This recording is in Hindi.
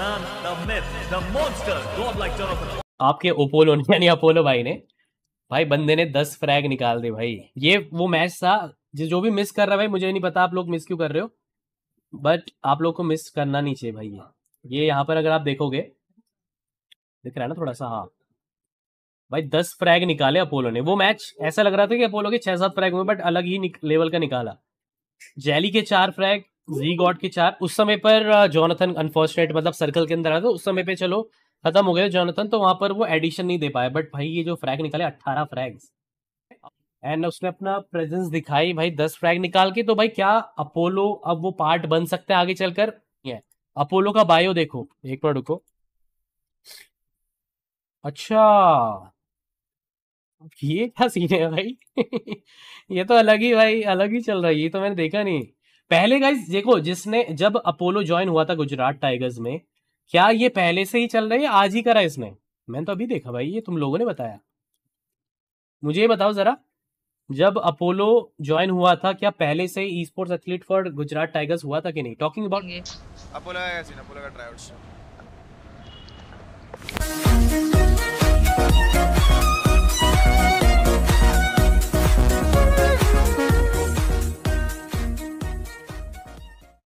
man, the myth, the monster, godlike Jonathan. आपके ओपोलो ने यानी अपोलो भाई ने भाई बंदे ने दस फ्रैग निकाल दे भाई ये वो मैच था जो भी मिस कर रहा है भाई मुझे नहीं पता आप लोग मिस क्यों कर रहे हो बट आप लोग को मिस करना नहीं चाहिए भाई ये यहाँ पर अगर आप देखोगे दिख रहा है ना थोड़ा सा हाँ भाई दस फ्रैग निकाले अपोलो ने वो मैच ऐसा लग रहा था कि अपोलो के छह सात फ्रैग हुए बट अलग ही लेवल का निकाला जैली के चार फ्रैग जी गॉड के चार उस समय पर जोनाथन अनफॉर्चुनेट मतलब सर्कल के अंदर आया था उस समय पे चलो खत्म हो गए जॉनथन तो वहां पर वो एडिशन नहीं दे पाया बट भाई ये जो फ्रैग निकाले अट्ठारह फ्रैग्स एंड उसने अपना प्रेजेंस दिखाई भाई दस फ्रैग निकाल के तो भाई क्या अपोलो अब वो पार्ट बन सकते हैं आगे चलकर अपोलो का बायो देखो एक बार रुको अच्छा ये क्या सीन है भाई ये तो अलग ही भाई अलग ही चल रहा है ये तो मैंने देखा नहीं पहले गाइज देखो जिसने जब अपोलो ज्वाइन हुआ था गुजरात टाइगर्स में क्या ये पहले से ही चल रही है आज ही करा इसने मैंने तो अभी देखा भाई ये तुम लोगों ने बताया मुझे ये बताओ जरा जब अपोलो ज्वाइन हुआ था क्या पहले से e sports athlete for Gujarat Tigers हुआ था कि नहीं टॉकिंग अबाउट अपोलो अपोलो का